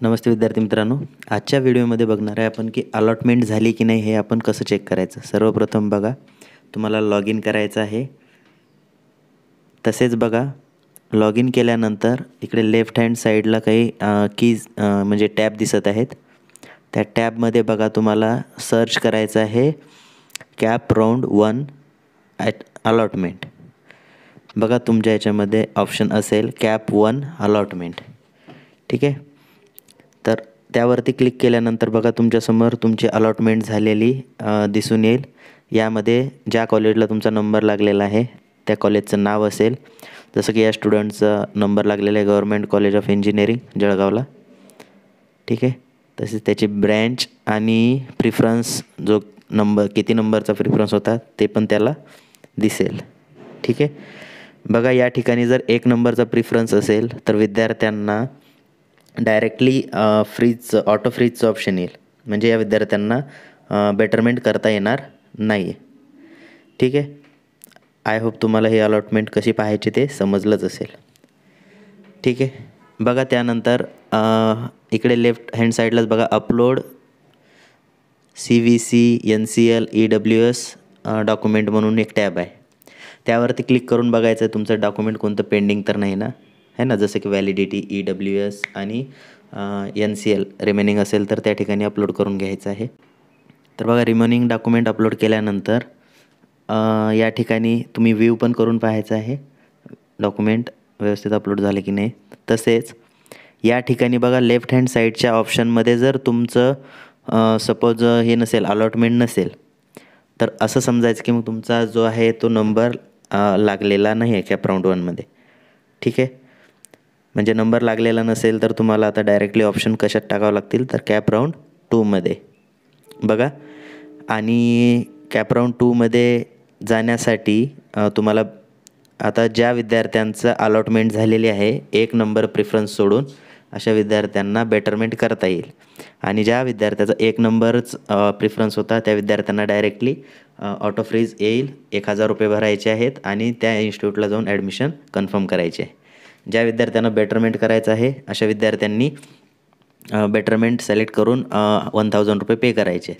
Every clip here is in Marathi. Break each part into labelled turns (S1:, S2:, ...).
S1: नमस्ते विद्यार्थी मित्रांनो आजच्या व्हिडिओमध्ये बघणार आहे आपण की अलॉटमेंट झाली की नाही हे आपण कसं चेक करायचं सर्वप्रथम बघा तुम्हाला लॉग इन करायचं आहे तसेच बघा लॉग इन केल्यानंतर इकडे लेफ्ट हँड साईडला काही कीज म्हणजे टॅब दिसत आहेत त्या टॅबमध्ये बघा तुम्हाला सर्च करायचं आहे cap round one at allotment बघा तुमच्या याच्यामध्ये ऑप्शन असेल कॅप वन अलॉटमेंट ठीक आहे तर त्यावरती क्लिक केल्यानंतर बघा तुमच्यासमोर तुमची अलॉटमेंट झालेली दिसून येईल यामध्ये ज्या कॉलेजला तुमचा नंबर लागलेला आहे त्या कॉलेजचं नाव असेल जसं की या स्टुडंटचा नंबर लागलेला आहे गव्हर्मेंट कॉलेज ऑफ इंजिनिअरिंग जळगावला ठीक आहे तसेच त्याचे ब्रँच आणि प्रिफरन्स जो नंबर किती नंबरचा प्रिफरन्स होता ते पण त्याला दिसेल ठीक आहे बघा या ठिकाणी जर एक नंबरचा प्रिफरन्स असेल तर विद्यार्थ्यांना डायरेक्टली फ्रीजचं ऑटो फ्रीजचं ऑप्शन येईल म्हणजे या विद्यार्थ्यांना बेटरमेंट करता येणार नाही ठीक आहे आय होप तुम्हाला ही अलॉटमेंट कशी पाहायची ते समजलंच असेल ठीक आहे बघा त्यानंतर इकडे लेफ्ट हँड साईडलाच बघा upload C V C N C L E W S document म्हणून एक टॅब आहे त्यावरती क्लिक करून बघायचं आहे तुमचं डॉक्युमेंट कोणतं पेंडिंग तर नाही ना है ना जसं की व्हॅलिडिटी ई डब्ल्यू एस आणि एन सी एल रिमेनिंग असेल तर त्या ठिकाणी अपलोड करून घ्यायचं आहे तर बघा रिमेनिंग डॉक्युमेंट अपलोड केल्यानंतर या ठिकाणी तुम्ही व्ह्यू पण करून पाहायचं आहे डॉक्युमेंट व्यवस्थित अपलोड झाले की नाही तसेच या ठिकाणी बघा लेफ्ट हँड साईडच्या ऑप्शनमध्ये जर तुमचं सपोज हे नसेल अलॉटमेंट नसेल तर असं समजायचं की मग तुमचा जो आहे तो नंबर लागलेला नाही आहे कॅप राऊंड वनमध्ये ठीक आहे म्हणजे नंबर लागलेला नसेल तर तुम्हाला आता डायरेक्टली ऑप्शन कशात टाकावं लागतील तर कॅप राऊंड टूमध्ये बघा आणि कॅप राऊंड टूमध्ये जाण्यासाठी तुम्हाला आता ज्या विद्यार्थ्यांचं अलॉटमेंट झालेली आहे एक नंबर प्रिफरन्स सोडून अशा विद्यार्थ्यांना बेटरमेंट करता येईल आणि ज्या विद्यार्थ्याचा एक नंबरच प्रिफरन्स होता त्या विद्यार्थ्यांना डायरेक्टली ऑटो फ्रीज येईल एक हजार रुपये भरायचे आहेत आणि त्या इन्स्टिट्यूटला जाऊन ॲडमिशन कन्फर्म करायचे आहे ज्या विद्यार्थ्यांना बेटरमेंट करायचं आहे अशा विद्यार्थ्यांनी बेटरमेंट सिलेक्ट करून वन थाउजंड रुपये पे करायचे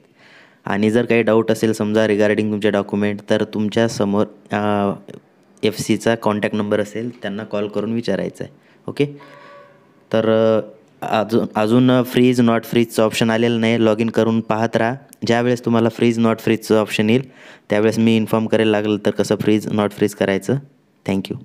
S1: आणि जर काही डाऊट असेल समजा रिगार्डिंग तुमचे डॉक्युमेंट तर तुमच्यासमोर एफ सीचा कॉन्टॅक्ट नंबर असेल त्यांना कॉल करून विचारायचं आहे ओके तर अजून अजून फ्रीज नॉट फ्रीजचं ऑप्शन आलेलं नाही लॉग इन करून पाहत राहा ज्यावेळेस तुम्हाला फ्रीज नॉट फ्रीजचं ऑप्शन येईल त्यावेळेस मी इन्फॉर्म करायला लागलं तर कसं फ्रीज नॉट फ्रीज करायचं थँक्यू